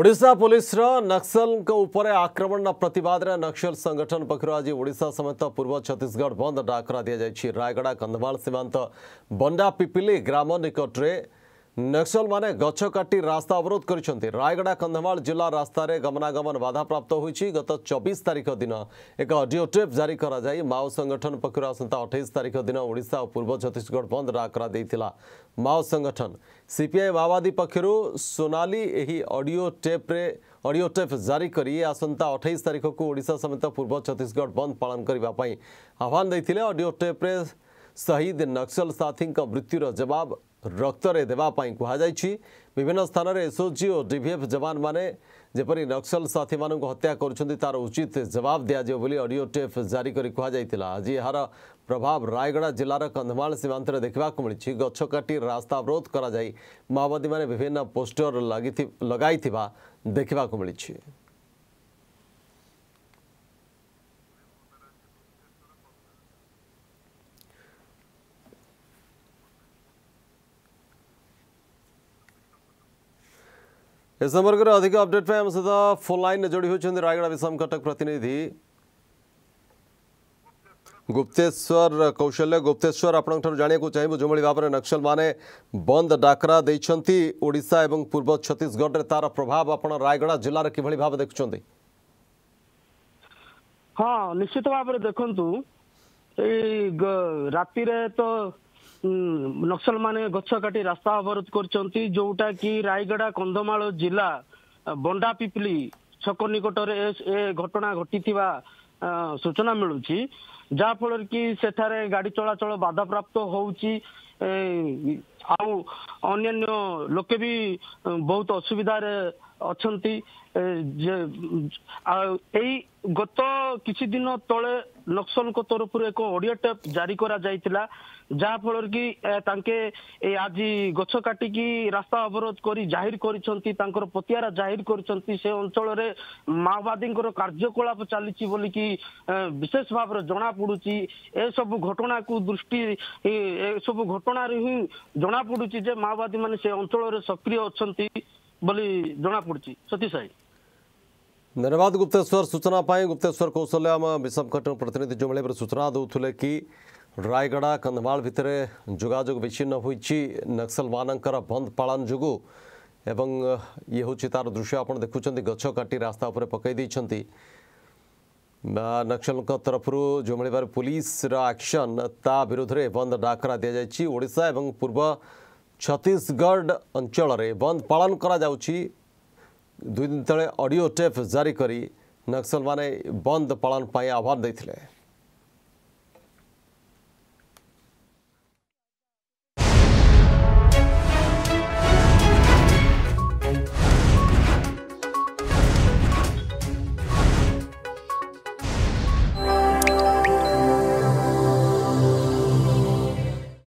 Voda police नक्सल आक्रमण प्रतिवाद नक्सल संगठन पक्ष आज ओडा समेत पूर्व छत्तीशगढ़ बंद डाकरा दि जाएगी रायगढ़ कंधमाल सीमांत बंडा पिपिली ग्राम निकट में नक्सल मैंने गछ काटि रास्ता अवरोध कर रायगढ़ कंधमाल जिला रास्तार गमनागमन बाधाप्राप्त हो गत चबीस तारिख दिन एक अडियो टेप जारी कराई संगठन पक्ष आसंता अठाई तारीख दिन ओडा और पूर्व छत्तीशगढ़ बंद डाकरा माओ संगठन सीपीआई माओवादी पक्षर सोनाली अडियो टेप्रे अडियो टेप जारी कर आसंता अठाईस तारिख को ओडा समेत पूर्व छत्तीशगढ़ बंद पालन करने आह्वान देते अडियो टेप्रे शहीद नक्सल साथी मृत्युर जवाब ରକ୍ତରେ ଦେବା ପାଇଁ କୁହାଯାଇଛି ବିଭିନ୍ନ ସ୍ଥାନରେ ଏସ୍ଓଜି ଓ ଡିଭିଏଫ୍ ଯବାନମାନେ ଯେପରି ନକ୍ସଲ ସାଥୀମାନଙ୍କୁ ହତ୍ୟା କରୁଛନ୍ତି ତାର ଉଚିତ ଜବାବ ଦିଆଯିବ ବୋଲି ଅଡିଓ ଟେପ୍ ଜାରି କରି କୁହାଯାଇଥିଲା ଆଜି ଏହାର ପ୍ରଭାବ ରାୟଗଡ଼ା ଜିଲ୍ଲାର କନ୍ଧମାଳ ସୀମାନ୍ତରେ ଦେଖିବାକୁ ମିଳିଛି ଗଛ କାଟି ରାସ୍ତା ଅବରୋଧ କରାଯାଇ ମାଓବାଦୀମାନେ ବିଭିନ୍ନ ପୋଷ୍ଟର ଲଗାଇଥିବା ଦେଖିବାକୁ ମିଳିଛି इस संपर्क में अधिक अपडेट आम सहित फोन लाइन जोड़ी होती रायगढ़ विषम कटक प्रतिनिधि गुप्तेश्वर कौशल्य गुप्तेश्वर आप जाना चाहिए जो भाव में नक्सल मैंने बंद डाकरा देशा ओडा और पूर्व छत्तीशगढ़ तार प्रभाव आप रायगढ़ जिले में कि भाव देखुं हाँ निश्चित भाव देखु रातिर तो ନକ୍ସଲ ମାନେ ଗଛ କାଟି ରାସ୍ତା ଅବରୋଧ କରିଛନ୍ତି ଯୋଉଟା କି ରାୟଗଡା କନ୍ଧମାଳ ଜିଲ୍ଲା ବଣ୍ଡା ପିପିଲି ଛକ ନିକଟରେ ଏ ଘଟଣା ଘଟିଥିବା ସୂଚନା ମିଳୁଛି ଯାହାଫଳରେ କି ସେଠାରେ ଗାଡି ଚଳାଚଳ ବାଧାପ୍ରାପ୍ତ ହଉଛି ଆଉ ଅନ୍ୟାନ୍ୟ ଲୋକେ ବି ବହୁତ ଅସୁବିଧାରେ ଅଛନ୍ତି ଏଇ ଗତ କିଛି ଦିନ ତଳେ ନକ୍ସଲଙ୍କ ତରଫରୁ ଏକ ଅଡିଓ ଟେପ୍ ଜାରି କରାଯାଇଥିଲା ଯାହାଫଳରେ କି ତାଙ୍କେ ଏ ଆଜି ଗଛ କାଟିକି ରାସ୍ତା ଅବରୋଧ କରି ଜାହିର କରିଛନ୍ତି ତାଙ୍କର ପତିଆରା ଜାହିର କରିଛନ୍ତି ସେ ଅଞ୍ଚଳରେ ମାଓବାଦୀଙ୍କର କାର୍ଯ୍ୟକଳାପ ଚାଲିଛି ବୋଲିକି ବିଶେଷ ଭାବରେ ଜଣାପଡୁଛି ଏସବୁ ଘଟଣାକୁ ଦୃଷ୍ଟି ଏସବୁ ଘଟଣାରୁ ହିଁ ଜଣାପଡୁଛି ଯେ ମାଓବାଦୀମାନେ ସେ ଅଞ୍ଚଳରେ ସକ୍ରିୟ ଅଛନ୍ତି धन्यवाद गुप्तेश्वर सूचना गुप्तेश्वर कौशल प्रतिनिधि जो मिले सूचना दूसरे कि रायगढ़ कंधमाल भितर जोजोग विच्छिन्न हो नक्सल मान बंद पालन जो ये हूँ तार दृश्य आप देखुं गच काटी रास्ता उपर पकई नक्सल तरफ जो मिल पुलिस एक्शन ता विरोध में बंद डाक दी जाएगी ओडा और पूर्व ଛତିଶଗଡ଼ ଅଞ୍ଚଳରେ ବନ୍ଦ ପାଳନ କରାଯାଉଛି ଦୁଇ ଦିନ ତଳେ ଅଡ଼ିଓ ଟେପ୍ ଜାରି କରି ନକ୍ସଲମାନେ ବନ୍ଦ ପାଳନ ପାଇଁ ଆହ୍ୱାନ ଦେଇଥିଲେ